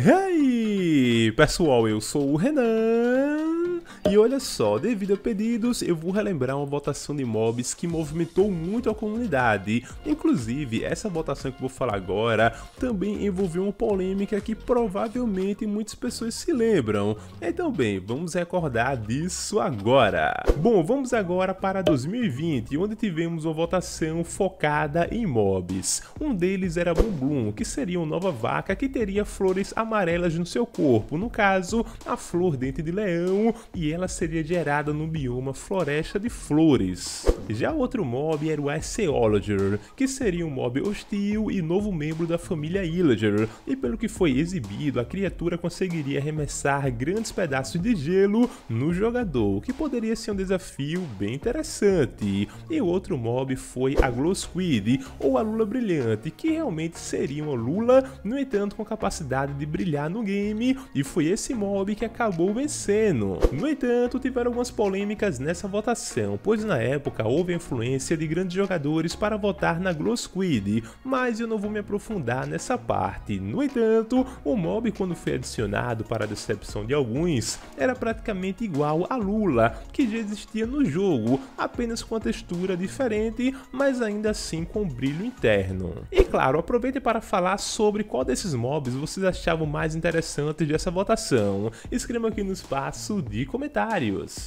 E aí, pessoal, eu sou o Renan. E olha só, devido a pedidos, eu vou relembrar uma votação de mobs que movimentou muito a comunidade. Inclusive, essa votação que vou falar agora também envolveu uma polêmica que provavelmente muitas pessoas se lembram. Então bem, vamos recordar disso agora. Bom, vamos agora para 2020, onde tivemos uma votação focada em mobs. Um deles era Bumbum, que seria uma nova vaca que teria flores amarelas no seu corpo, no caso, a flor dente de leão e ela seria gerada no bioma Floresta de Flores. Já outro mob era o Aceologer, que seria um mob hostil e novo membro da família Illager, e pelo que foi exibido, a criatura conseguiria arremessar grandes pedaços de gelo no jogador, o que poderia ser um desafio bem interessante. E o outro mob foi a Glow Squid, ou a Lula Brilhante, que realmente seria uma Lula, no entanto com capacidade de brilhar no game, e foi esse mob que acabou vencendo. No no entanto, tiveram algumas polêmicas nessa votação, pois na época houve influência de grandes jogadores para votar na Glossquid, mas eu não vou me aprofundar nessa parte. No entanto, o mob quando foi adicionado para a decepção de alguns, era praticamente igual a Lula, que já existia no jogo, apenas com a textura diferente, mas ainda assim com brilho interno claro, aproveite para falar sobre qual desses mobs vocês achavam mais interessante dessa votação. Escreva aqui no espaço de comentários.